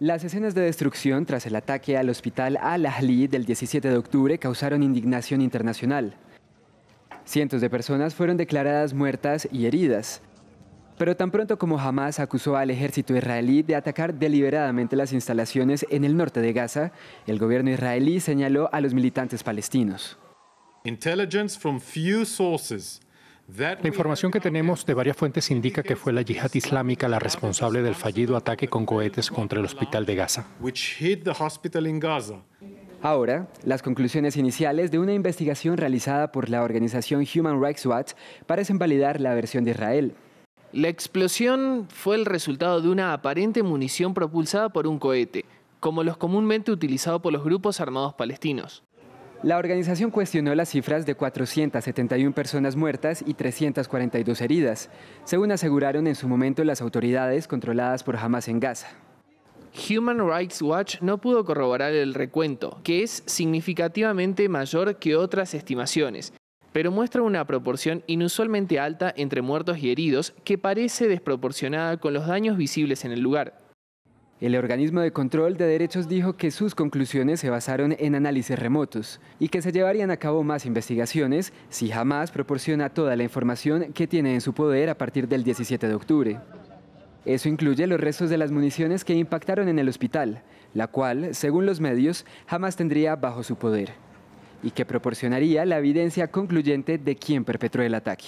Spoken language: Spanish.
Las escenas de destrucción tras el ataque al hospital Al-Ahli del 17 de octubre causaron indignación internacional. Cientos de personas fueron declaradas muertas y heridas. Pero tan pronto como Hamas acusó al ejército israelí de atacar deliberadamente las instalaciones en el norte de Gaza, el gobierno israelí señaló a los militantes palestinos. La información que tenemos de varias fuentes indica que fue la yihad islámica la responsable del fallido ataque con cohetes contra el hospital de Gaza. Ahora, las conclusiones iniciales de una investigación realizada por la organización Human Rights Watch parecen validar la versión de Israel. La explosión fue el resultado de una aparente munición propulsada por un cohete, como los comúnmente utilizados por los grupos armados palestinos. La organización cuestionó las cifras de 471 personas muertas y 342 heridas, según aseguraron en su momento las autoridades controladas por Hamas en Gaza. Human Rights Watch no pudo corroborar el recuento, que es significativamente mayor que otras estimaciones, pero muestra una proporción inusualmente alta entre muertos y heridos que parece desproporcionada con los daños visibles en el lugar. El organismo de control de derechos dijo que sus conclusiones se basaron en análisis remotos y que se llevarían a cabo más investigaciones si jamás proporciona toda la información que tiene en su poder a partir del 17 de octubre. Eso incluye los restos de las municiones que impactaron en el hospital, la cual, según los medios, jamás tendría bajo su poder y que proporcionaría la evidencia concluyente de quién perpetró el ataque.